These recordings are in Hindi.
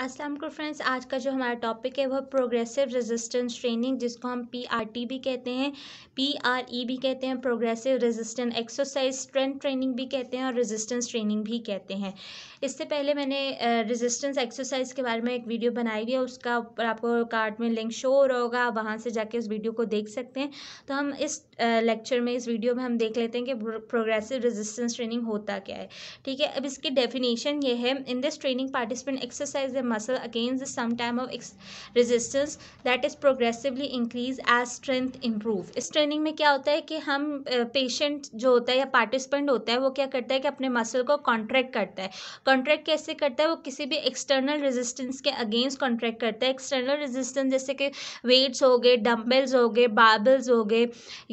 अस्सलाम फ्रेंड्स आज का जो हमारा टॉपिक है वह प्रोग्रेसिव रेजिस्टेंस ट्रेनिंग जिसको हम पीआरटी भी कहते हैं पीआरई e भी कहते हैं progressive resistance exercise strength training भी कहते हैं और रेजिस्टेंस ट्रेनिंग भी कहते हैं इससे पहले मैंने रेजिस्टेंस एक्सरसाइज के बारे में एक वीडियो बनाई हुई है उसका आपको कार्ड में लिंक शो हो रहा होगा वहाँ से जाके उस वीडियो को देख सकते हैं तो हम इस लेक्चर में इस वीडियो में हम देख लेते हैं कि प्रोग्रेसिव रेजिस्टेंस ट्रेनिंग होता क्या है ठीक है अब इसकी डेफिनेशन ये है in this training participant exercise muscle against the sum time of resistance that is progressively increase as strength improve इस ट्रेनिंग में क्या होता है कि हम पेशेंट uh, जो होता है या पार्टिसिपेंट होता है वो क्या करता है कि अपने मसल को कॉन्ट्रैक्ट करता है कॉन्ट्रैक्ट कैसे करता है वो किसी भी एक्सटर्नल रेजिस्टेंस के अगेंस्ट कॉन्ट्रैक्ट करता है एक्सटर्नल रेजिस्टेंस जैसे कि वेट्स हो गए डम्बल्स हो गए बाबल्स हो गए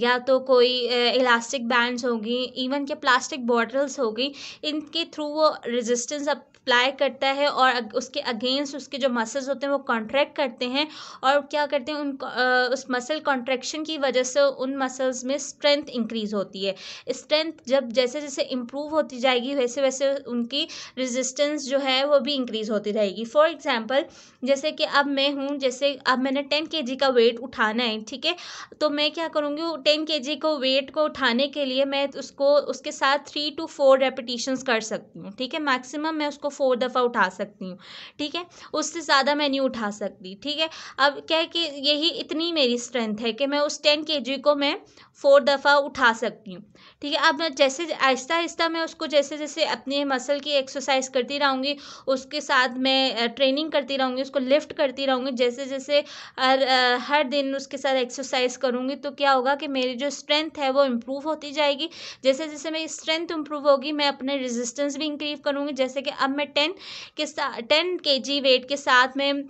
या तो कोई इलास्टिक uh, बैंड्स होगी इवन के प्लास्टिक बॉटल्स होगी इनके थ्रू वो रेजिस्टेंस अप्लाई करता है और उसके अगेंस्ट अगेंस्ट उसके जो मसल्स होते हैं वो कॉन्ट्रैक्ट करते हैं और क्या करते हैं उन आ, उस मसल कॉन्ट्रैक्शन की वजह से उन मसल्स में स्ट्रेंथ इंक्रीज होती है स्ट्रेंथ जब जैसे जैसे इम्प्रूव होती जाएगी वैसे वैसे उनकी रेजिस्टेंस जो है वो भी इंक्रीज होती रहेगी फॉर एग्जाम्पल जैसे कि अब मैं हूँ जैसे अब मैंने टेन के का वेट उठाना है ठीक है तो मैं क्या करूँगी टेन के को वेट को उठाने के लिए मैं उसको उसके साथ थ्री टू फोर रेपिटेशंस कर सकती हूँ ठीक है मैक्सिमम मैं उसको फोर दफ़ा उठा सकती हूँ ठीक है ठीक है उससे ज़्यादा मैं नहीं उठा सकती ठीक है अब क्या है कि यही इतनी मेरी स्ट्रेंथ है कि मैं उस टेन के को मैं फोर दफ़ा उठा सकती हूँ ठीक है अब जैसे आहिस्ता आहिस्ता मैं उसको जैसे जैसे अपने मसल की एक्सरसाइज करती रहूँगी उसके साथ मैं ट्रेनिंग करती रहूँगी उसको लिफ्ट करती रहूँगी जैसे जैसे हर हर दिन उसके साथ एक्सरसाइज करूँगी तो क्या होगा कि मेरी जो स्ट्रेंथ है वो इम्प्रूव होती जाएगी जैसे जैसे मेरी स्ट्रेंथ इम्प्रूव होगी मैं अपने रेजिस्टेंस भी इंक्रीव करूँगी जैसे कि अब मैं टेन के टेन के के जी वेट के साथ में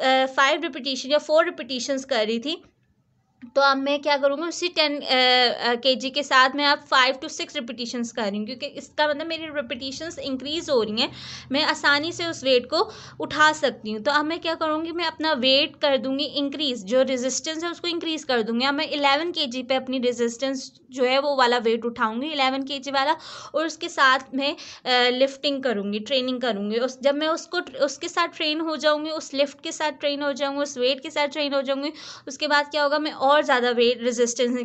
फाइव रिपीटिशन या फोर रिपीटिशन कर रही थी तो अब मैं क्या करूँगी उसी टेन के जी के साथ मैं अब फाइव टू सिक्स रिपीटिशंस कर रही हूँ क्योंकि इसका मतलब मेरी रिपीटिशंस इंक्रीज़ हो रही हैं मैं आसानी से उस वेट को उठा सकती हूँ तो अब मैं क्या करूँगी मैं अपना वेट कर दूँगी इंक्रीज़ जो रेजिस्टेंस है उसको इंक्रीज़ कर दूँगी अब मैं इलेवन के जी पर अपनी रेजिस्टेंस जो है वो वाला वेट उठाऊँगी इलेवन के जी वाला और उसके साथ मैं लिफ्टिंग करूँगी ट्रेनिंग करूँगी उस जब मैं उसको उसके साथ ट्रेन हो जाऊँगी उस लिफ्ट के साथ ट्रेन हो जाऊँगी उस वेट के साथ ट्रेन हो जाऊँगी उसके बाद क्या होगा मैं और ज़्यादा वेट रेजिस्टेंस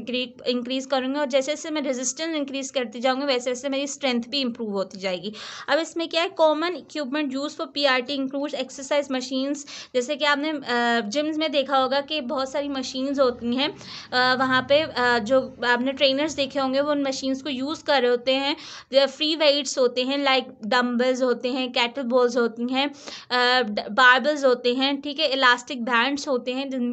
इंक्रीज करूँगी और जैसे जैसे मैं रेजिस्टेंस इंक्रीज करती जाऊँगी वैसे वैसे मेरी स्ट्रेंथ भी इंप्रूव होती जाएगी अब इसमें क्या है common equipment use for P R T include exercise machines जैसे कि आपने जिम्स में देखा होगा कि बहुत सारी मशीन्स होती हैं वहाँ पर जो आपने ट्रेनर्स देखे होंगे वो उन मशीन्स को यूज़ कर रहे होते हैं फ्री वेट्स होते हैं लाइक डम्बल्स होते हैं कैटल बॉल्स होती हैं बार्बल्स होते हैं ठीक है इलास्टिक बैंड्स होते हैं जिन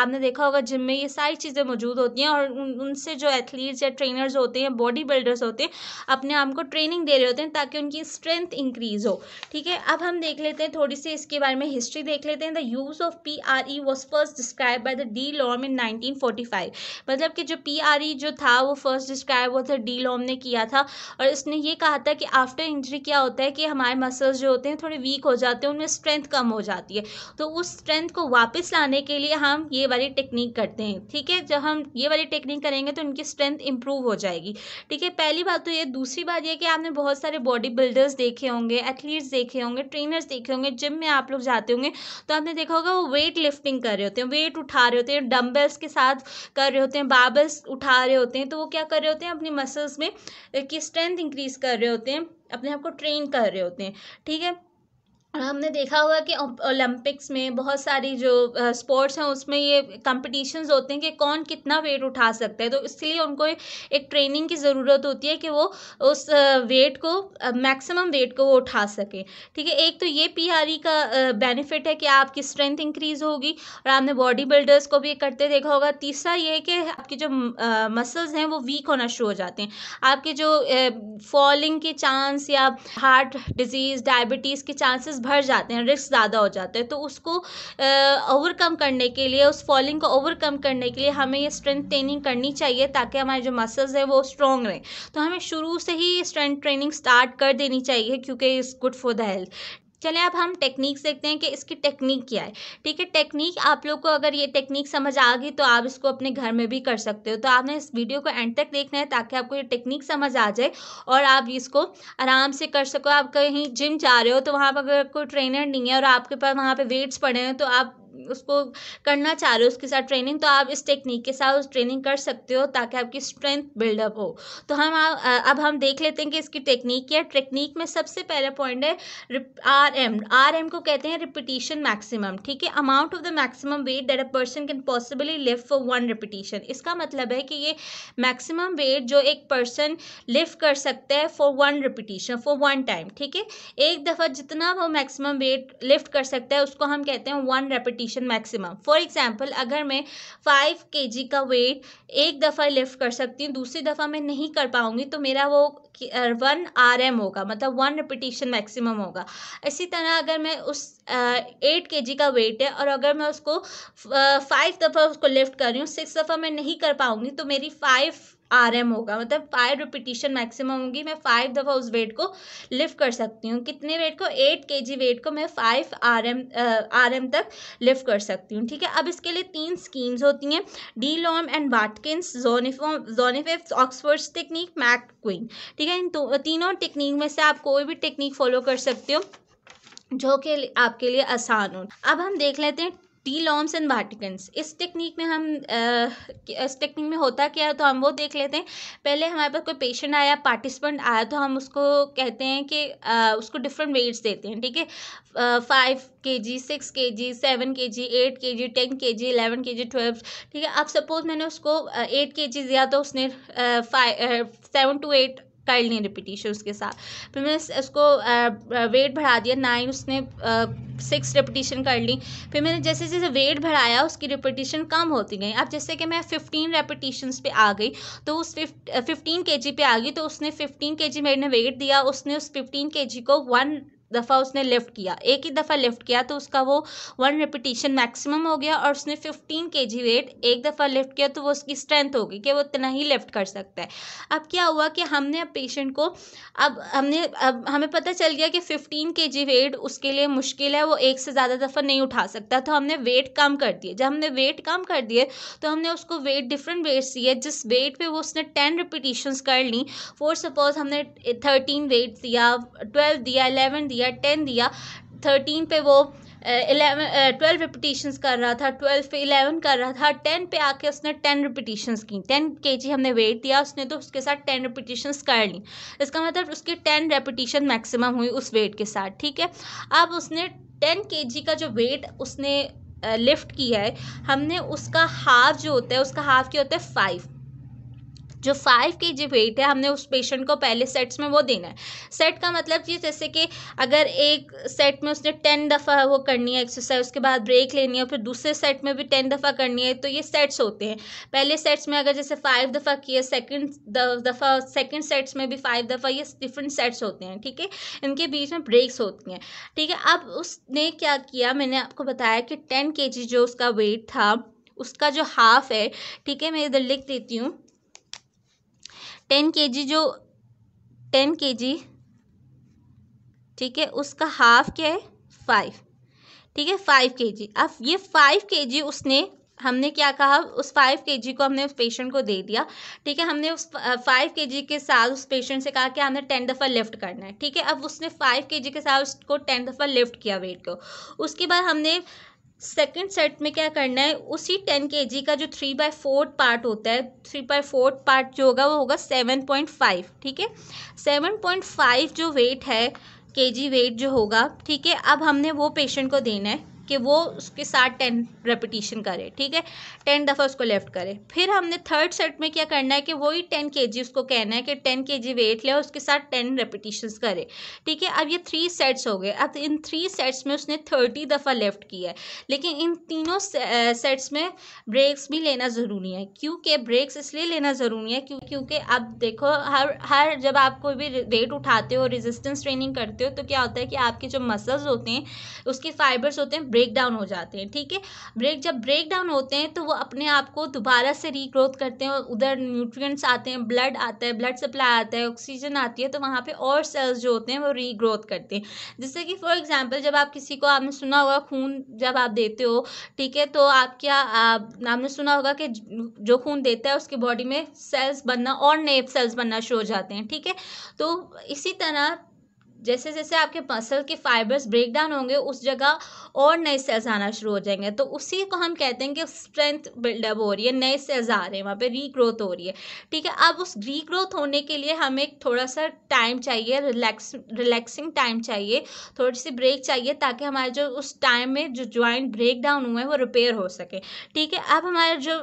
आपने देखा होगा जिम में ये सारी चीज़ें मौजूद होती हैं और उन उनसे जो एथलीट्स या ट्रेनर्स होते हैं बॉडी बिल्डर्स होते हैं अपने आप को ट्रेनिंग दे रहे होते हैं ताकि उनकी स्ट्रेंथ इंक्रीज हो ठीक है अब हम देख लेते हैं थोड़ी सी इसके बारे में हिस्ट्री देख लेते हैं the use of P R E was first describe by the DeLorme in nineteen forty five मतलब कि जो पी आर ई जो था वो फर्स्ट डिस्क्राइब वो था डी लॉम ने किया था और इसने ये कहा था कि आफ्टर इंजरी क्या होता है कि हमारे मसल्स जो होते हैं थोड़े वीक हो जाते हैं उनमें स्ट्रेंथ कम हो जाती है तो उस स्ट्रेंथ को वापस लाने के लिए हम ये वाली टेक्निक करते हैं हैं ठीक है जब हम ये वाली टेक्निक करेंगे तो उनकी स्ट्रेंथ इंप्रूव हो जाएगी ठीक है पहली बात तो ये दूसरी बात ये कि आपने बहुत सारे बॉडी बिल्डर्स देखे होंगे एथलीट्स देखे होंगे ट्रेनर्स देखे होंगे जिम में आप लोग जाते होंगे तो आपने देखा होगा वो वेट लिफ्टिंग कर रहे होते हैं वेट उठा रहे होते हैं डम्बल्स के साथ कर रहे होते हैं बाबल्स उठा रहे होते हैं तो वो क्या कर रहे होते हैं अपनी मसल्स में की स्ट्रेंथ इंक्रीज कर रहे होते हैं अपने आप को ट्रेन कर रहे होते हैं ठीक है हमने देखा हुआ कि ओलंपिक्स में बहुत सारी जो स्पोर्ट्स हैं उसमें ये कंपटीशंस होते हैं कि कौन कितना वेट उठा सकता है तो इसलिए उनको एक ट्रेनिंग की ज़रूरत होती है कि वो उस वेट को मैक्सिमम वेट को वो उठा सके ठीक है एक तो ये पीआरई e का बेनिफिट है कि आपकी स्ट्रेंथ इंक्रीज होगी और आपने बॉडी बिल्डर्स को भी करते देखा होगा तीसरा ये है कि आपकी जो मसल्स हैं वो वीक होना शुरू हो जाते हैं आपके जो फॉलिंग के चांस या हार्ट डिजीज़ डायबिटीज़ के चांसेस भर जाते हैं रिस्क ज़्यादा हो जाते हैं तो उसको ओवरकम करने के लिए उस फॉलिंग को ओवरकम करने के लिए हमें ये स्ट्रेंथ ट्रेनिंग करनी चाहिए ताकि हमारे जो मसल्स हैं वो स्ट्रॉन्ग रहें तो हमें शुरू से ही स्ट्रेंथ ट्रेनिंग स्टार्ट कर देनी चाहिए क्योंकि is good for the health चले अब हम टेक्निक देखते हैं कि इसकी टेक्निक क्या है ठीक है टेक्निक आप लोग को अगर ये टेक्निक समझ आ गई तो आप इसको अपने घर में भी कर सकते हो तो आपने इस वीडियो को एंड तक देखना है ताकि आपको ये टेक्निक समझ आ जाए और आप इसको आराम से कर सको आप कहीं जिम जा रहे हो तो वहाँ पर अगर कोई ट्रेनर नहीं है और आपके पास वहाँ पर वेट्स पड़े हैं तो आप उसको करना चाह रहे हो उसके साथ ट्रेनिंग तो आप इस टेक्निक के साथ उस ट्रेनिंग कर सकते हो ताकि आपकी स्ट्रेंथ बिल्डअप हो तो हम आ, अब हम देख लेते हैं कि इसकी टेक्निक क्या टेक्निक में सबसे पहला पॉइंट है आर एम आर एम को कहते हैं रिपीटिशन मैक्सिमम ठीक है amount of the maximum weight that a person can possibly lift for one repetition इसका मतलब है कि ये मैक्सिमम वेट जो एक पर्सन लिफ्ट कर सकता है for one repetition for one time ठीक है एक दफ़ा जितना वो मैक्सिमम वेट लिफ्ट कर सकता है उसको हम कहते हैं one repetition position maximum for example अगर मैं फाइव के का वेट एक दफ़ा लिफ्ट कर सकती हूँ दूसरी दफ़ा मैं नहीं कर पाऊँगी तो मेरा वो वन आर एम होगा मतलब वन रिपीटिशन मैक्सिमम होगा इसी तरह अगर मैं उस एट के का वेट है और अगर मैं उसको फाइव दफ़ा उसको लिफ्ट कर रही हूँ सिक्स दफ़ा मैं नहीं कर पाऊँगी तो मेरी फाइव आर एम होगा मतलब फाइव रिपीटिशन मैक्सिमम होगी मैं फाइव दफ़ा उस वेट को लिफ्ट कर सकती हूँ कितने वेट को एट के जी वेट को मैं five R M R M तक लिफ्ट कर सकती हूँ ठीक है अब इसके लिए तीन स्कीम्स होती हैं डी लॉम एंड वाटकिन्स जोनिफॉम जोनिफेफ ऑक्सफोर्ड्स टेक्निक मैक क्वीन ठीक है इन तो, तीनों टेक्निक में से आप कोई भी टेक्निक फॉलो कर सकते हो जो कि आपके लिए आसान हो अब हम देख लेते हैं टी लॉम्स एंड वाटिकन्स इस टेक्निक में हम आ, इस टेक्निक में होता क्या है तो हम वो देख लेते हैं पहले हमारे पास कोई पेशेंट आया पार्टिसिपेंट आया तो हम उसको कहते हैं कि आ, उसको डिफरेंट वेट्स देते हैं ठीक है फाइव के जी सिक्स के जी सेवन के जी एट के जी टेन के जी एलेवन के जी ट्वेल्व ठीक है अब सपोज मैंने उसको एट के जी दिया तो उसने फाइव सेवन टू एट कर ली रिपीटिशन उसके साथ फिर मैंने उसको वेट बढ़ा दिया नाइन उसने सिक्स रेपिटेशन कर ली फिर मैंने जैसे जैसे वेट बढ़ाया उसकी रेपिटेशन कम होती गई अब जैसे कि मैं फिफ्टीन रेपिटेशंस पे आ गई तो उस फिफ्टीन के जी पे आ गई तो उसने फिफ्टीन के जी मैंने वेट दिया उसने उस फिफ्टीन के जी को वन दफ़ा उसने लिफ्ट किया एक ही दफ़ा लिफ्ट किया तो उसका वो वन रिपीटिशन मैक्सिमम हो गया और उसने फिफ्टीन के जी वेट एक दफ़ा लिफ्ट किया तो वो उसकी स्ट्रेंथ होगी कि वो इतना ही लिफ्ट कर सकता है अब क्या हुआ कि हमने अब पेशेंट को अब हमने अब हमें पता चल गया कि फिफ्टीन के जी वेट उसके लिए मुश्किल है वो एक से ज़्यादा दफ़ा नहीं उठा सकता तो हमने वेट कम कर दिए जब हमने वेट कम कर दिए तो हमने उसको वेट डिफरेंट वेट्स दिए जिस वेट पर वो उसने टेन रिपीटिशन कर ली फॉर सपोज हमने थर्टीन वेट दिया ट्वेल्व दिया एलेवन दिया दिया टेन दिया थर्टीन पे वो इलेवन ट्वेल्व रिपीटिशंस कर रहा था ट्वेल्व पे इलेवन कर रहा था टेन पे आके उसने टेन रिपीटिशंस की टेन के जी हमने वेट दिया उसने तो उसके साथ टेन रिपीटिशंस कर ली इसका मतलब उसकी टेन रेपिटिशन मैक्सिमम हुई उस वेट के साथ ठीक है अब उसने टेन के जी का जो वेट उसने लिफ्ट किया है हमने उसका हाफ जो होता है उसका हाफ क्या होता है फाइव जो फाइव के जी वेट है हमने उस पेशेंट को पहले सेट्स में वो देना है सेट का मतलब ये जैसे कि अगर एक सेट में उसने टेन दफ़ा वो करनी है एक्सरसाइज उसके बाद ब्रेक लेनी है फिर दूसरे सेट में भी टेन दफ़ा करनी है तो ये सेट्स होते हैं पहले सेट्स में अगर जैसे फाइव दफ़ा किए सेकेंड दफ़ा सेकेंड सेट्स में भी फाइव दफ़ा ये डिफरेंट सेट्स होते हैं ठीक है इनके बीच में ब्रेक्स होती हैं ठीक है अब उसने क्या किया मैंने आपको बताया कि टेन के जो उसका वेट था उसका जो हाफ है ठीक है मैं इधर लिख देती हूँ टेन के जी जो टेन के जी ठीक है उसका हाफ क्या है फाइव ठीक है फाइव के जी अब ये फाइव के जी उसने हमने क्या कहा उस फाइव के जी को हमने उस पेशेंट को दे दिया ठीक है हमने उस फाइव के जी के साथ उस पेशेंट से कहा कि हमने टेन दफ़ा लिफ्ट करना है ठीक है अब उसने फाइव के जी के साथ उसको टेन दफ़ा लिफ्ट किया वेट को उसके बाद हमने सेकेंड सेट में क्या करना है उसी टेन के जी का जो थ्री बाय फोर्थ पार्ट होता है थ्री बाय फोर्थ पार्ट जो होगा वो होगा सेवन पॉइंट फाइव ठीक है सेवन पॉइंट फाइव जो वेट है के जी वेट जो होगा ठीक है अब हमने वो पेशेंट को देना है कि वो उसके साथ टेन रेपिटेशन करे ठीक है टेन दफ़ा उसको लेफ्ट करे फिर हमने थर्ड सेट में क्या करना है कि वही टेन के जी उसको कहना है कि टेन के जी वेट ले उसके साथ टेन रेपिटेशन करे ठीक है अब ये थ्री सेट्स हो गए अब इन थ्री सेट्स में उसने थर्टी दफ़ा लेफ्ट किया है लेकिन इन तीनों सेट्स में ब्रेक्स भी लेना ज़रूरी है क्योंकि ब्रेक्स इसलिए लेना ज़रूरी है क्यों क्योंकि अब देखो हर हर जब आप कोई भी वेट उठाते हो रेजिस्टेंस ट्रेनिंग करते हो तो क्या होता है कि आपके जो मसल्स होते हैं उसके फाइबर्स होते हैं ब्रेक डाउन हो जाते हैं ठीक है ब्रेक जब ब्रेक डाउन होते हैं तो वो अपने आप को दोबारा से रीग्रोथ करते हैं उधर न्यूट्रिएंट्स आते हैं ब्लड आता है ब्लड सप्लाई आता है ऑक्सीजन आती है तो वहाँ पर और सेल्स जो होते हैं वो रीग्रोथ करते हैं जैसे कि फॉर एग्जाम्पल जब आप किसी को आपने सुना होगा खून जब आप देते हो ठीक है तो आप क्या आपने सुना होगा कि जो खून देता है उसकी बॉडी में सेल्स बनना और नए सेल्स बनना शुरू हो जाते हैं ठीक है तो इसी तरह जैसे जैसे आपके मसल के फाइबर्स ब्रेक डाउन होंगे उस जगह और नए सेल्स आना शुरू हो जाएंगे तो उसी को हम कहते हैं कि स्ट्रेंथ बिल्डअप हो रही है नए सेल्स आ रहे हैं वहाँ पे रीग्रोथ हो रही है ठीक है अब उस रीग्रोथ होने के लिए हमें थोड़ा सा टाइम चाहिए रिलैक्स रिलैक्सिंग टाइम चाहिए थोड़ी सी ब्रेक चाहिए ताकि हमारे जो उस टाइम में जो ज्वाइंट ब्रेक डाउन हुए हैं वो रिपेयर हो सके ठीक है अब हमारे जो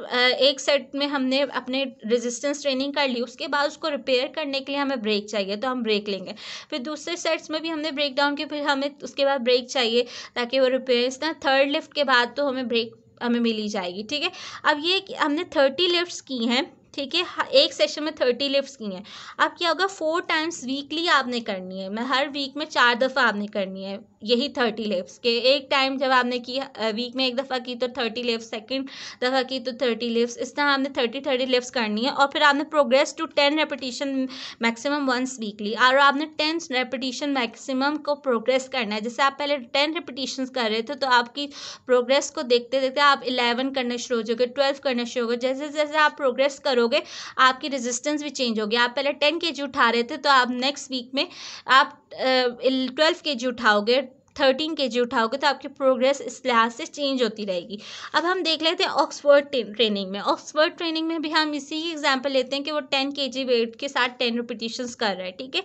एक सेट में हमने अपने रेजिस्टेंस ट्रेनिंग कर ली उसके बाद उसको रिपेयर करने के लिए हमें ब्रेक चाहिए तो हम ब्रेक लेंगे फिर दूसरे सेट्स में भी हमने ब्रेक डाउन के फिर हमें उसके बाद ब्रेक चाहिए ताकि वो रिपेयर्स ना थर्ड लिफ्ट के बाद तो हमें ब्रेक हमें मिली जाएगी ठीक है अब ये हमने थर्टी लिफ्ट्स की हैं ठीक है एक सेशन में थर्टी लिफ्ट की हैं अब क्या होगा फोर टाइम्स वीकली आपने करनी है मैं हर वीक में चार दफ़ा आपने करनी है यही थर्टी लेफ्स के एक टाइम जब आपने की वीक में एक दफ़ा की तो थर्टी लेफ्स सेकेंड दफ़ा की तो थर्टी लेफ्स इस तरह आपने थर्टी थर्टी लेफ्स करनी है और फिर आपने progress to ten repetition maximum once weekly और आपने टेन रेपिटेशन मैक्सिमम को प्रोग्रेस करना है जैसे आप पहले टेन रेपिटेशन कर रहे थे तो आपकी प्रोग्रेस को देखते देखते आप इलेवन करना शुरू हो जाओगे ट्वेल्व करना शुरू हो जैसे जैसे आप प्रोग्रेस करोगे आपकी रेजिस्टेंस भी चेंज होगी आप पहले टेन के उठा रहे थे तो आप नेक्स्ट वीक में आप ट्वेल्व के उठाओगे थर्टीन के जी उठाओगे तो आपकी प्रोग्रेस इस लिहाज से चेंज होती रहेगी अब हम देख लेते हैं ऑक्सफोर्ड ट्रेनिंग में ऑक्सफोर्ड ट्रेनिंग में भी हम इसी एग्जाम्पल लेते हैं कि वो टेन के जी वेट के साथ टेन रिपीटिशन कर रहा है ठीक है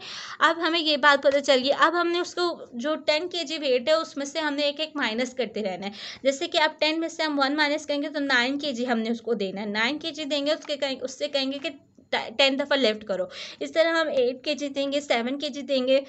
अब हमें ये बात पता चल गई अब हमने उसको जो टेन के जी वेट है उसमें से हमने एक एक माइनस करते रहना है जैसे कि आप टेन में से हम वन माइनस करेंगे तो नाइन के जी हमने उसको देना है नाइन के जी देंगे उसके कहेंगे उससे कहेंगे कि टेन दफ़ा लेफ्ट करो इस तरह हम एट के जी देंगे सेवन के जी देंगे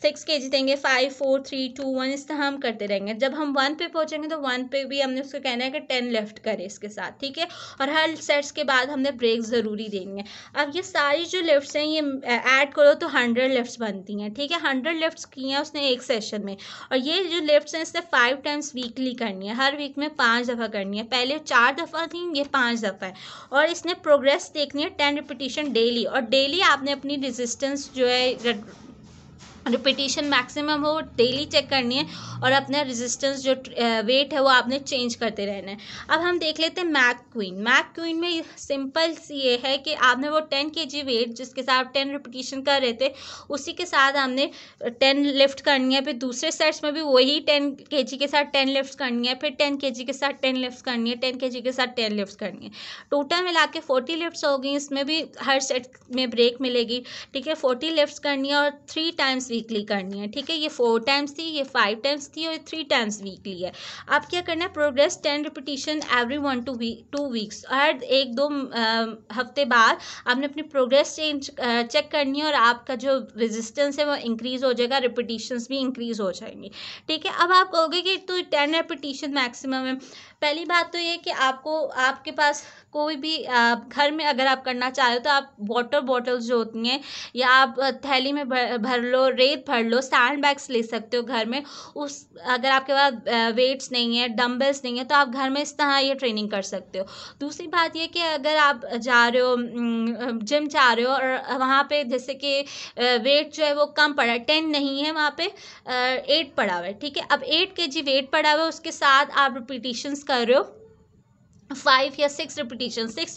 सिक्स के जी देंगे five four three two one इस तरह हम करते रहेंगे जब हम वन पे पहुंचेंगे तो वन पे भी हमने उसको कहना है कि टेन लेफ्ट करें इसके साथ ठीक है और हर सेट्स के बाद हमने ब्रेक ज़रूरी देंगे अब ये सारी जो लेफ्ट्स हैं ये ऐड करो तो हंड्रेड लेफ्ट्स बनती हैं ठीक है हंड्रेड लिफ्ट की हैं उसने एक सेशन में और ये जो लिफ्ट हैं इसने फाइव टाइम्स वीकली करनी है हर वीक में पाँच दफ़ा करनी है पहले चार दफ़ा थी ये पाँच दफ़ा है और इसने प्रोग्रेस देखनी है टेन रिपीटिशन डेली और डेली आपने अपनी रेजिस्टेंस जो है रिपीटिशन मैक्सिमम हो डेली चेक करनी है और अपना रेजिस्टेंस जो वेट है वो आपने चेंज करते रहना है अब हम देख लेते हैं मैक क्वीन मैक क्वीन में सिंपल ये है कि आपने वो टेन के जी वेट जिसके साथ आप टेन रिपीटिशन कर रहे थे उसी के साथ हमने टेन लिफ्ट करनी है फिर दूसरे सेट्स में भी वही टेन के जी के साथ टेन लिफ्ट करनी है फिर टेन के जी के साथ टेन लिफ्ट करनी है टेन के जी के साथ टेन लिफ्ट करनी है टोटल मिला के फोर्टी लिफ्ट होगी इसमें भी हर सेट में ब्रेक मिलेगी ठीक है फोर्टी लिफ्ट करनी है और थ्री टाइम्स वीकली करनी है ठीक है ये फोर टाइम्स थी ये फाइव टाइम्स थी और थ्री टाइम्स वीकली है आप क्या करना है progress ten repetition every one to we two weeks हर एक दो हफ्ते बाद आपने अपनी प्रोग्रेस चेंज चेक करनी है और आपका जो रेजिस्टेंस है वो इंक्रीज़ हो जाएगा रिपीटिशन भी इंक्रीज़ हो जाएंगी ठीक है अब आप कहोगे कि तो टेन रिपीटिशन मैक्सिमम है पहली बात तो ये कि आपको आपके पास कोई भी आप घर में अगर आप करना चाह रहे हो तो आप वाटर बॉटल्स जो होती हैं या आप थैली में भर, लो रेत भर लो सैंड बैग्स ले सकते हो घर में उस अगर आपके पास वेट्स नहीं है डम्बल्स नहीं है तो आप घर में इस तरह ये ट्रेनिंग कर सकते हो दूसरी बात ये कि अगर आप जा रहे हो जिम जा रहे हो और वहाँ पर जैसे कि वेट जो है वो कम पड़ा टेन नहीं है वहाँ पर एट पड़ा हुआ है ठीक है अब एट के जी वेट पड़ा हुआ है उसके साथ आप रिपीटिशन्स कर रहे हो फाइव या सिक्स रिपीटेशन सिक्स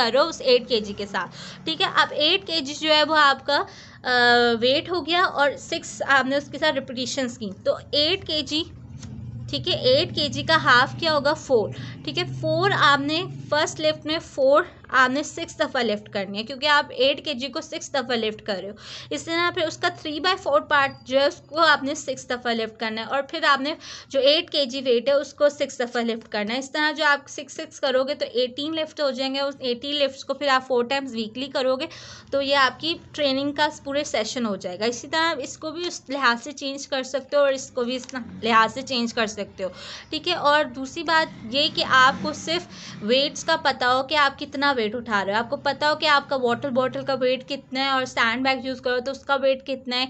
कर रहे हो उस एट के के साथ ठीक है अब एट के जो है वो आपका वेट हो गया और सिक्स आपने उसके साथ रिपीटेशंस की तो एट के ठीक है एट के का हाफ क्या होगा फोर ठीक है फोर आपने फर्स्ट लिफ्ट में फोर आपने सिक्स दफ़ा लिफ्ट करनी है क्योंकि आप एट के को सिक्स दफ़ा लिफ्ट कर रहे हो इस तरह फिर उसका थ्री बाई फोर पार्ट जो है उसको आपने सिक्स दफ़ा लिफ्ट करना है और फिर आपने जो एट के जी वेट है उसको सिक्स दफ़ा लिफ्ट करना है इस तरह जो आप सिक्स सिक्स करोगे तो एटीन लिफ्ट हो जाएंगे उस एटीन लिफ्ट को फिर आप फोर टाइम्स वीकली करोगे तो ये आपकी ट्रेनिंग का पूरे सेशन हो जाएगा इसी तरह इसको भी उस लिहाज से चेंज कर सकते हो और इसको भी इस लिहाज से चेंज कर सकते हो ठीक है और दूसरी बात ये कि आपको सिर्फ वेट्स का पता हो कि आप कितना वेट वेट उठा रहे हो आपको पता हो कि आपका वाटर बॉटल का वेट कितना है और स्टैंड बैग यूज़ करो तो उसका वेट कितना है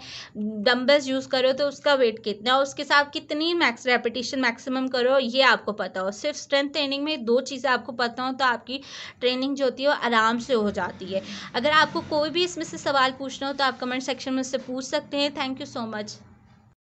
डम्बल्स यूज़ करो तो उसका वेट कितना है और उसके साथ कितनी मैक्स रेपिटेशन मैक्सिमम करो ये आपको पता हो सिर्फ स्ट्रेंथ ट्रेनिंग में दो चीज़ें आपको पता हो तो आपकी ट्रेनिंग जो होती है वो आराम से हो जाती है अगर आपको कोई भी इसमें से सवाल पूछना हो तो आप कमेंट सेक्शन में उससे पूछ सकते हैं थैंक यू सो मच